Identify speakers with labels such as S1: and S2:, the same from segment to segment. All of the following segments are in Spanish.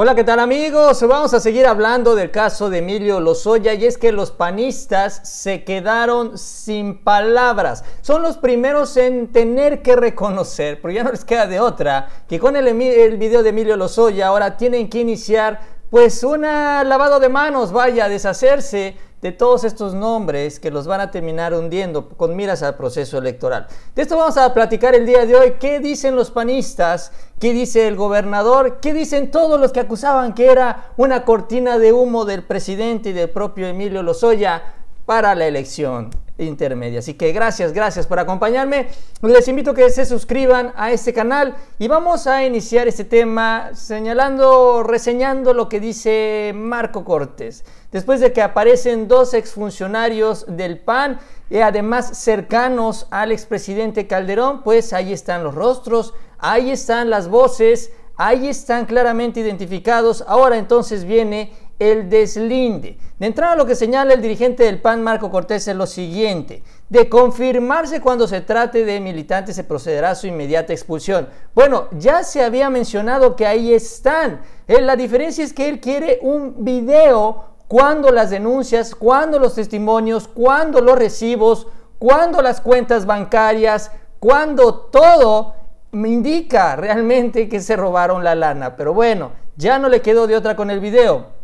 S1: Hola, ¿qué tal amigos? Vamos a seguir hablando del caso de Emilio Lozoya y es que los panistas se quedaron sin palabras. Son los primeros en tener que reconocer, pero ya no les queda de otra, que con el, video de Emilio Lozoya ahora tienen que iniciar pues un lavado de manos, vaya, deshacerse de todos estos nombres que los van a terminar hundiendo con miras al proceso electoral. De esto vamos a platicar el día de hoy. ¿Qué dicen los panistas? ¿Qué dice el gobernador? ¿Qué dicen todos los que acusaban que era una cortina de humo del presidente y del propio Emilio Lozoya para la elección? intermedia. Así que gracias, gracias por acompañarme. Les invito a que se suscriban a este canal y vamos a iniciar este tema señalando, reseñando lo que dice Marco Cortés. Después de que aparecen dos exfuncionarios del PAN, y eh, además cercanos al expresidente Calderón, pues ahí están los rostros, ahí están las voces, ahí están claramente identificados. Ahora entonces viene el deslinde. De entrada lo que señala el dirigente del PAN, Marco Cortés, es lo siguiente. De confirmarse cuando se trate de militantes, se procederá a su inmediata expulsión. Bueno, ya se había mencionado que ahí están. Eh, la diferencia es que él quiere un video cuando las denuncias, cuando los testimonios, cuando los recibos, cuando las cuentas bancarias, cuando todo me indica realmente que se robaron la lana. Pero bueno, ya no le quedó de otra con el video.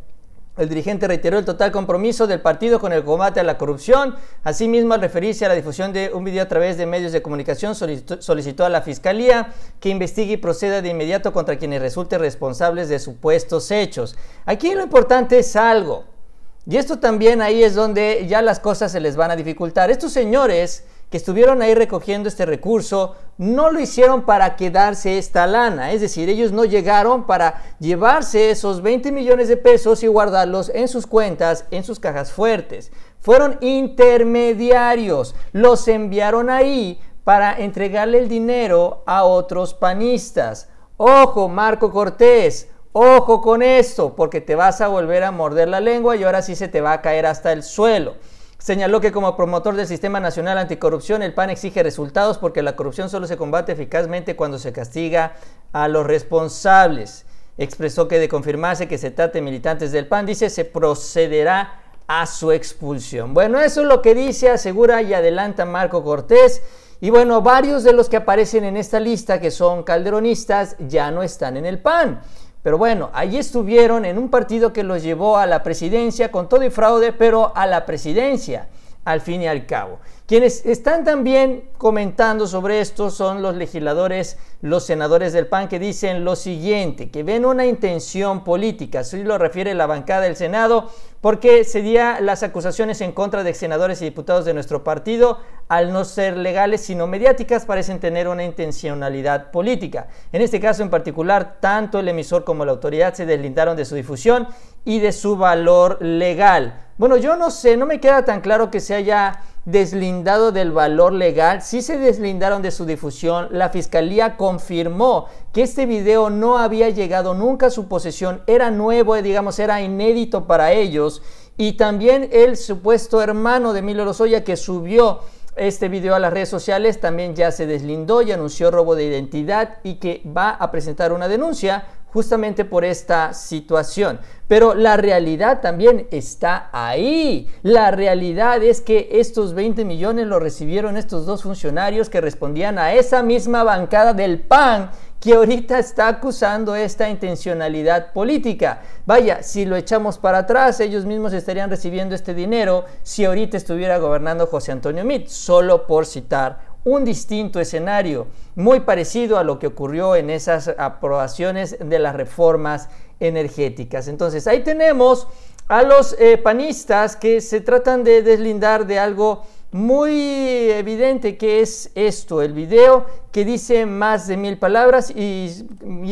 S1: El dirigente reiteró el total compromiso del partido con el combate a la corrupción. Asimismo, al referirse a la difusión de un video a través de medios de comunicación, solicitó a la Fiscalía que investigue y proceda de inmediato contra quienes resulten responsables de supuestos hechos. Aquí lo importante es algo. Y esto también ahí es donde ya las cosas se les van a dificultar. Estos señores que estuvieron ahí recogiendo este recurso no lo hicieron para quedarse esta lana, es decir, ellos no llegaron para llevarse esos 20 millones de pesos y guardarlos en sus cuentas, en sus cajas fuertes. Fueron intermediarios, los enviaron ahí para entregarle el dinero a otros panistas. Ojo, Marco Cortés, ojo con esto, porque te vas a volver a morder la lengua y ahora sí se te va a caer hasta el suelo. Señaló que como promotor del Sistema Nacional Anticorrupción, el PAN exige resultados porque la corrupción solo se combate eficazmente cuando se castiga a los responsables. Expresó que de confirmarse que se trate militantes del PAN, dice, se procederá a su expulsión. Bueno, eso es lo que dice, asegura y adelanta Marco Cortés. Y bueno, varios de los que aparecen en esta lista que son calderonistas ya no están en el PAN. Pero bueno, allí estuvieron en un partido que los llevó a la presidencia con todo y fraude, pero a la presidencia al fin y al cabo. Quienes están también comentando sobre esto son los legisladores, los senadores del PAN que dicen lo siguiente, que ven una intención política, así lo refiere la bancada del Senado, porque sería las acusaciones en contra de senadores y diputados de nuestro partido, al no ser legales sino mediáticas, parecen tener una intencionalidad política. En este caso en particular, tanto el emisor como la autoridad se deslindaron de su difusión y de su valor legal. Bueno, yo no sé, no me queda tan claro que se haya deslindado del valor legal, sí se deslindaron de su difusión, la fiscalía confirmó que este video no había llegado nunca a su posesión, era nuevo, eh, digamos, era inédito para ellos, y también el supuesto hermano de Emilio Lozoya que subió este video a las redes sociales también ya se deslindó y anunció robo de identidad y que va a presentar una denuncia justamente por esta situación. Pero la realidad también está ahí. La realidad es que estos 20 millones lo recibieron estos dos funcionarios que respondían a esa misma bancada del PAN que ahorita está acusando esta intencionalidad política. Vaya, si lo echamos para atrás, ellos mismos estarían recibiendo este dinero si ahorita estuviera gobernando José Antonio Mitt, solo por citar un distinto escenario, muy parecido a lo que ocurrió en esas aprobaciones de las reformas energéticas. Entonces, ahí tenemos a los eh, panistas que se tratan de deslindar de algo muy evidente que es esto, el video que dice más de mil palabras y,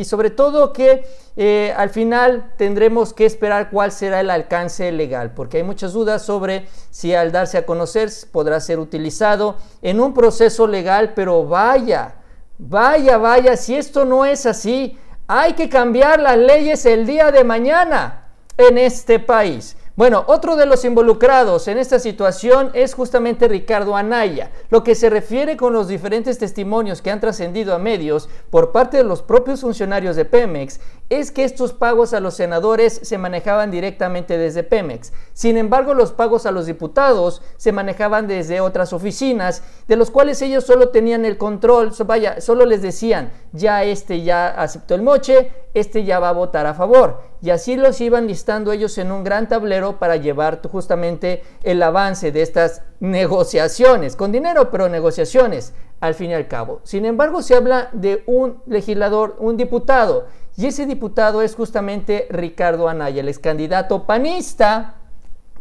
S1: sobre todo que eh, al final tendremos que esperar cuál será el alcance legal, porque hay muchas dudas sobre si al darse a conocer podrá ser utilizado en un proceso legal, pero vaya, vaya, vaya, si esto no es así, hay que cambiar las leyes el día de mañana en este país. Bueno, otro de los involucrados en esta situación es justamente Ricardo Anaya, lo que se refiere con los diferentes testimonios que han trascendido a medios por parte de los propios funcionarios de Pemex es que estos pagos a los senadores se manejaban directamente desde Pemex. Sin embargo, los pagos a los diputados se manejaban desde otras oficinas, de los cuales ellos solo tenían el control, vaya, solo les decían, ya este ya aceptó el moche, este ya va a votar a favor. Y así los iban listando ellos en un gran tablero para llevar justamente el avance de estas negociaciones, con dinero, pero negociaciones, al fin y al cabo. Sin embargo, se habla de un legislador, un diputado, y ese diputado es justamente Ricardo Anaya, el ex candidato panista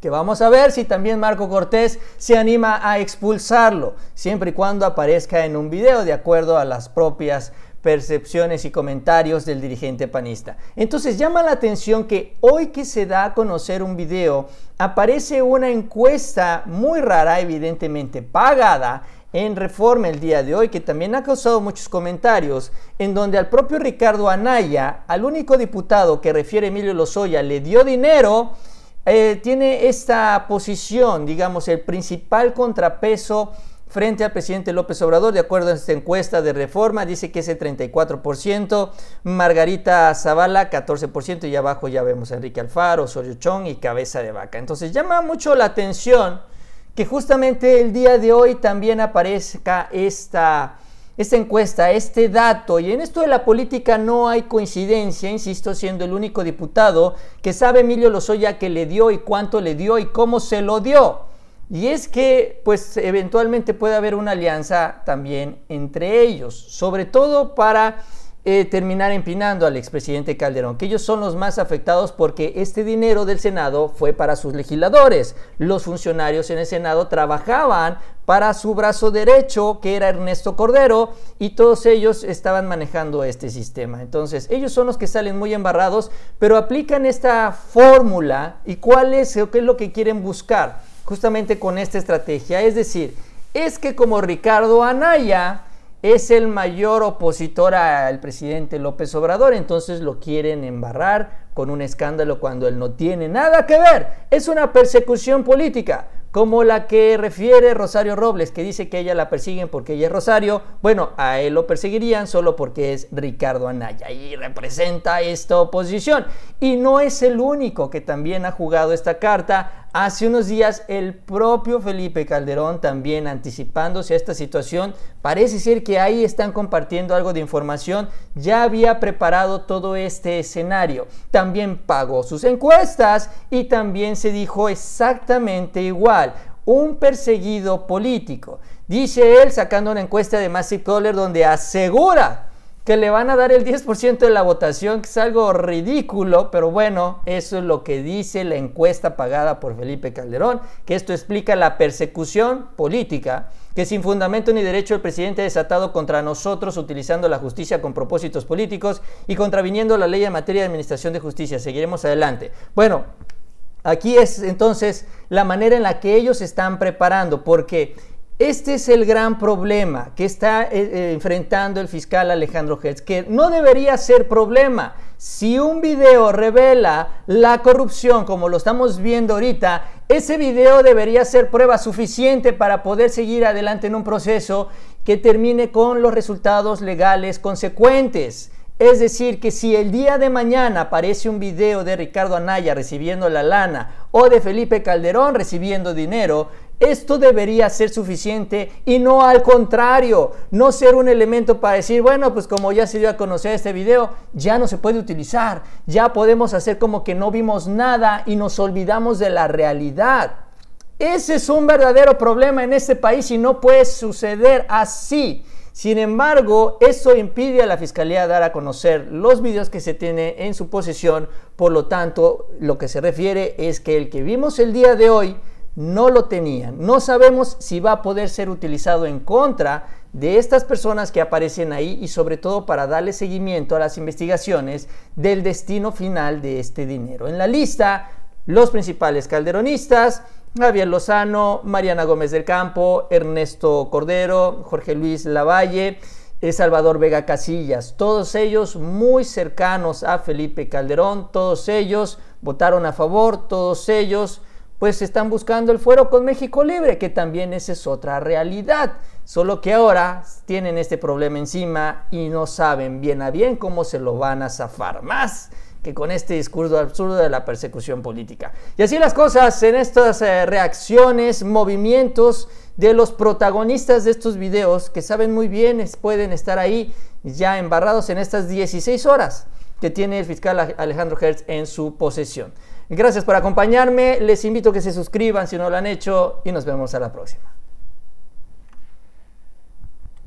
S1: que vamos a ver si también Marco Cortés se anima a expulsarlo, siempre y cuando aparezca en un video de acuerdo a las propias percepciones y comentarios del dirigente panista. Entonces llama la atención que hoy que se da a conocer un video, aparece una encuesta muy rara, evidentemente pagada, en Reforma el día de hoy, que también ha causado muchos comentarios, en donde al propio Ricardo Anaya, al único diputado que refiere Emilio Lozoya, le dio dinero, eh, tiene esta posición, digamos, el principal contrapeso frente al presidente López Obrador, de acuerdo a esta encuesta de reforma, dice que es el 34%, Margarita Zavala 14% y abajo ya vemos a Enrique Alfaro, Osorio Chong y Cabeza de Vaca. Entonces llama mucho la atención que justamente el día de hoy también aparezca esta, esta encuesta, este dato, y en esto de la política no hay coincidencia, insisto, siendo el único diputado que sabe Emilio Lozoya que le dio y cuánto le dio y cómo se lo dio. Y es que, pues, eventualmente puede haber una alianza también entre ellos, sobre todo para eh, terminar empinando al expresidente Calderón, que ellos son los más afectados porque este dinero del Senado fue para sus legisladores. Los funcionarios en el Senado trabajaban para su brazo derecho, que era Ernesto Cordero, y todos ellos estaban manejando este sistema. Entonces, ellos son los que salen muy embarrados, pero aplican esta fórmula y cuál es, qué es lo que quieren buscar justamente con esta estrategia. Es decir, es que como Ricardo Anaya es el mayor opositor al presidente López Obrador, entonces lo quieren embarrar con un escándalo cuando él no tiene nada que ver. Es una persecución política, como la que refiere Rosario Robles, que dice que ella la persiguen porque ella es Rosario. Bueno, a él lo perseguirían solo porque es Ricardo Anaya y representa esta oposición. Y no es el único que también ha jugado esta carta. Hace unos días el propio Felipe Calderón también anticipándose a esta situación, parece ser que ahí están compartiendo algo de información, ya había preparado todo este escenario, también pagó sus encuestas y también se dijo exactamente igual, un perseguido político. Dice él sacando una encuesta de Massive Coller, donde asegura que le van a dar el 10% de la votación, que es algo ridículo, pero bueno, eso es lo que dice la encuesta pagada por Felipe Calderón, que esto explica la persecución política que sin fundamento ni derecho el presidente ha desatado contra nosotros utilizando la justicia con propósitos políticos y contraviniendo la ley en materia de administración de justicia. Seguiremos adelante. Bueno, aquí es entonces la manera en la que ellos están preparando, porque este es el gran problema que está eh, eh, enfrentando el fiscal Alejandro Hertz, que no debería ser problema. Si un video revela la corrupción, como lo estamos viendo ahorita, ese video debería ser prueba suficiente para poder seguir adelante en un proceso que termine con los resultados legales consecuentes. Es decir, que si el día de mañana aparece un video de Ricardo Anaya recibiendo la lana o de Felipe Calderón recibiendo dinero, esto debería ser suficiente y no al contrario, no ser un elemento para decir, bueno, pues como ya se dio a conocer este video, ya no se puede utilizar, ya podemos hacer como que no vimos nada y nos olvidamos de la realidad. Ese es un verdadero problema en este país y no puede suceder así. Sin embargo, eso impide a la fiscalía dar a conocer los videos que se tiene en su posesión. Por lo tanto, lo que se refiere es que el que vimos el día de hoy no lo tenían. No sabemos si va a poder ser utilizado en contra de estas personas que aparecen ahí y sobre todo para darle seguimiento a las investigaciones del destino final de este dinero. En la lista, los principales calderonistas, Javier Lozano, Mariana Gómez del Campo, Ernesto Cordero, Jorge Luis Lavalle, eh, Salvador Vega Casillas, todos ellos muy cercanos a Felipe Calderón, todos ellos votaron a favor, todos ellos pues están buscando el fuero con México Libre, que también esa es otra realidad. Solo que ahora tienen este problema encima y no saben bien a bien cómo se lo van a zafar más que con este discurso absurdo de la persecución política. Y así las cosas en estas eh, reacciones, movimientos de los protagonistas de estos videos que saben muy bien pueden estar ahí ya embarrados en estas 16 horas que tiene el fiscal Alejandro Hertz en su posesión. Gracias por acompañarme, les invito a que se suscriban si no lo han hecho y nos vemos a la próxima.